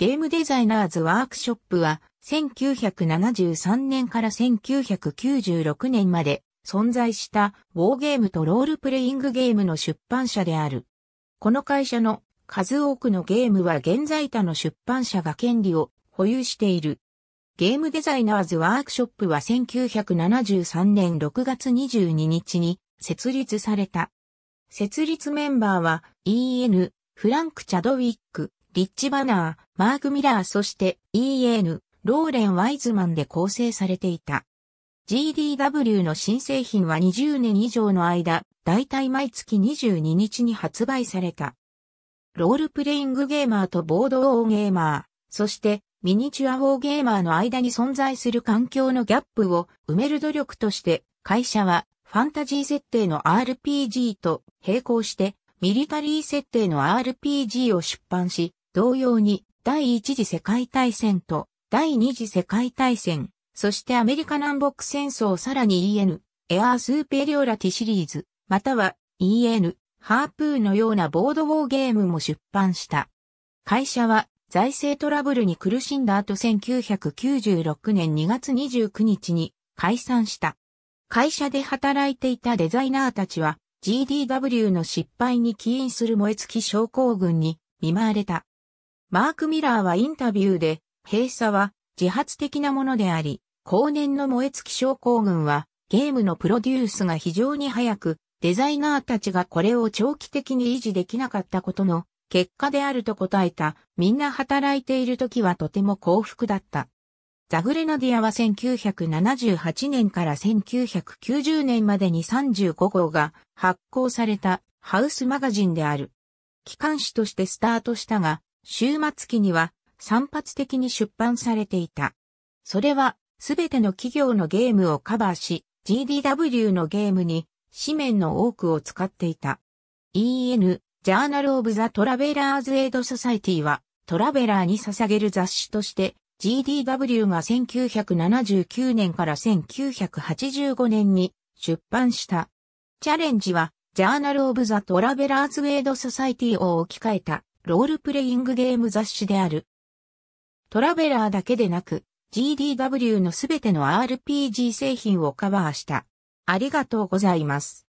ゲームデザイナーズワークショップは1973年から1996年まで存在したウォーゲームとロールプレイングゲームの出版社である。この会社の数多くのゲームは現在他の出版社が権利を保有している。ゲームデザイナーズワークショップは1973年6月22日に設立された。設立メンバーは EN、フランク・チャドウィック、リッチ・バナー、マーク・ミラーそして E.N. ローレン・ワイズマンで構成されていた。GDW の新製品は20年以上の間、だいたい毎月22日に発売された。ロールプレイングゲーマーとボードウォーゲーマー、そしてミニチュアウォーゲーマーの間に存在する環境のギャップを埋める努力として会社はファンタジー設定の RPG と並行してミリタリー設定の RPG を出版し同様に第一次世界大戦と第二次世界大戦、そしてアメリカ南北戦争さらに EN、エアースーペリオラティシリーズ、または EN、ハープーのようなボードウォーゲームも出版した。会社は財政トラブルに苦しんだ後1996年2月29日に解散した。会社で働いていたデザイナーたちは GDW の失敗に起因する燃え尽き症候群に見舞われた。マーク・ミラーはインタビューで、閉鎖は自発的なものであり、後年の燃え尽き症候群は、ゲームのプロデュースが非常に早く、デザイナーたちがこれを長期的に維持できなかったことの結果であると答えた、みんな働いている時はとても幸福だった。ザグレナディアは1978年から1990年までに35号が発行されたハウスマガジンである。機関紙としてスタートしたが、終末期には散発的に出版されていた。それは、すべての企業のゲームをカバーし、GDW のゲームに紙面の多くを使っていた。EN、ジャーナル・オブ・ザ・トラベラーズ・エイド・ソサイティは、トラベラーに捧げる雑誌として、GDW が1979年から1985年に出版した。チャレンジは、ジャーナル・オブ・ザ・トラベラーズ・エイド・ソサイティを置き換えたロールプレイングゲーム雑誌である。トラベラーだけでなく、GDW のすべての RPG 製品をカバーした。ありがとうございます。